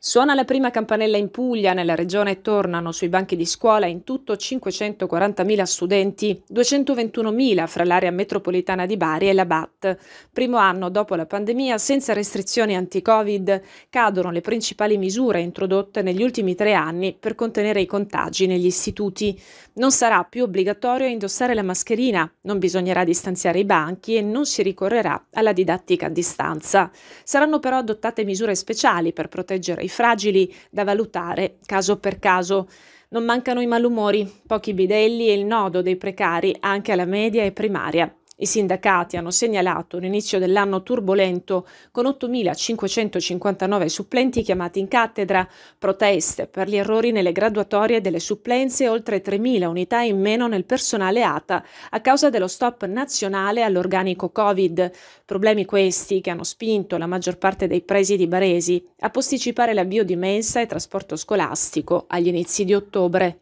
Suona la prima campanella in Puglia, nella regione tornano sui banchi di scuola in tutto 540.000 studenti, 221.000 fra l'area metropolitana di Bari e la BAT. Primo anno dopo la pandemia, senza restrizioni anti-Covid, cadono le principali misure introdotte negli ultimi tre anni per contenere i contagi negli istituti. Non sarà più obbligatorio indossare la mascherina, non bisognerà distanziare i banchi e non si ricorrerà alla didattica a distanza. Saranno però adottate misure speciali per proteggere i i fragili da valutare caso per caso. Non mancano i malumori, pochi bidelli e il nodo dei precari anche alla media e primaria. I sindacati hanno segnalato un inizio dell'anno turbolento con 8.559 supplenti chiamati in cattedra, proteste per gli errori nelle graduatorie delle supplenze e oltre 3.000 unità in meno nel personale ATA a causa dello stop nazionale all'organico Covid. Problemi questi che hanno spinto la maggior parte dei presidi baresi a posticipare l'avvio di mensa e trasporto scolastico agli inizi di ottobre.